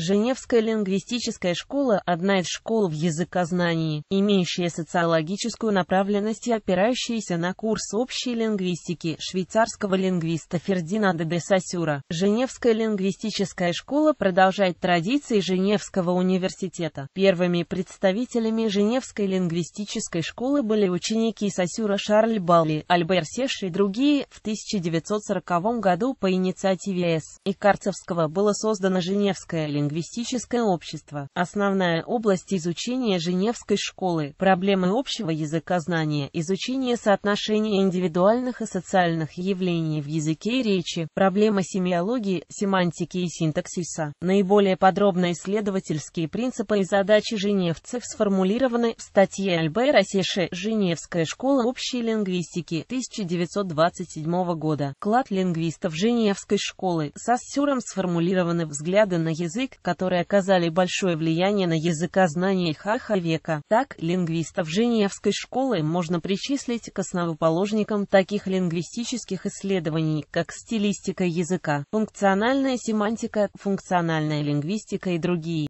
Женевская лингвистическая школа – одна из школ в языкознании, имеющая социологическую направленность и опирающаяся на курс общей лингвистики швейцарского лингвиста Фердинанда де Сасюра. Женевская лингвистическая школа продолжает традиции Женевского университета. Первыми представителями Женевской лингвистической школы были ученики Сасюра Шарль Балли, Альбер Сеш и другие. В 1940 году по инициативе С. и Карцевского было создано Женевская лингвистическая лингвистическое общество. Основная область изучения Женевской школы – проблемы общего языкознания, изучение соотношения индивидуальных и социальных явлений в языке и речи, проблема семиологии, семантики и синтаксиса. Наиболее подробно исследовательские принципы и задачи женевцев сформулированы в статье Альбера Сеше «Женевская школа общей лингвистики» 1927 года. Клад лингвистов Женевской школы. со Сассюром сформулированы взгляды на язык, которые оказали большое влияние на языкознание Хаха века. Так, лингвистов Женевской школы можно причислить к основоположникам таких лингвистических исследований, как стилистика языка, функциональная семантика, функциональная лингвистика и другие.